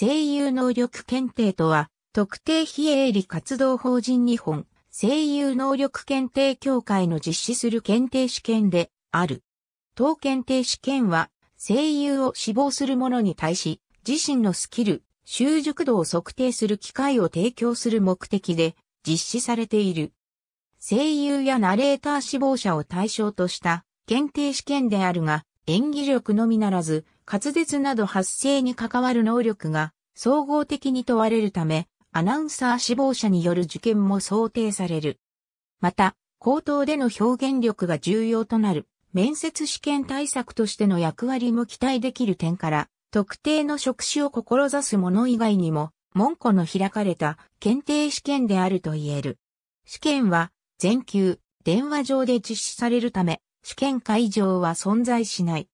声優能力検定とは、特定非営利活動法人日本声優能力検定協会の実施する検定試験である。当検定試験は、声優を志望する者に対し、自身のスキル、習熟度を測定する機会を提供する目的で実施されている。声優やナレーター志望者を対象とした検定試験であるが、演技力のみならず、滑舌など発声に関わる能力が総合的に問われるため、アナウンサー志望者による受験も想定される。また、口頭での表現力が重要となる面接試験対策としての役割も期待できる点から、特定の職種を志す者以外にも、門戸の開かれた検定試験であると言える。試験は全級電話上で実施されるため、試験会場は存在しない。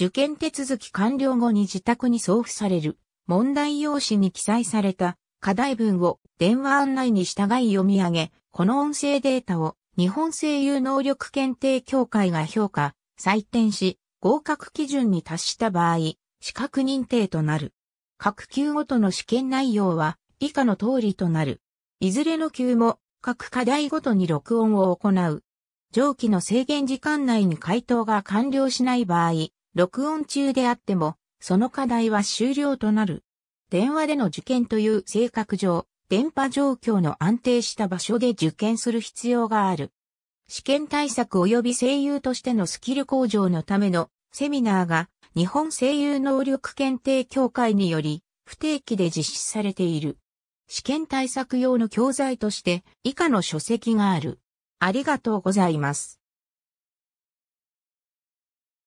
受験手続き完了後に自宅に送付される問題用紙に記載された課題文を電話案内に従い読み上げ、この音声データを日本声優能力検定協会が評価、採点し、合格基準に達した場合、資格認定となる。各級ごとの試験内容は以下の通りとなる。いずれの級も各課題ごとに録音を行う。上記の制限時間内に回答が完了しない場合、録音中であっても、その課題は終了となる。電話での受験という性格上、電波状況の安定した場所で受験する必要がある。試験対策及び声優としてのスキル向上のためのセミナーが日本声優能力検定協会により不定期で実施されている。試験対策用の教材として以下の書籍がある。ありがとうございます。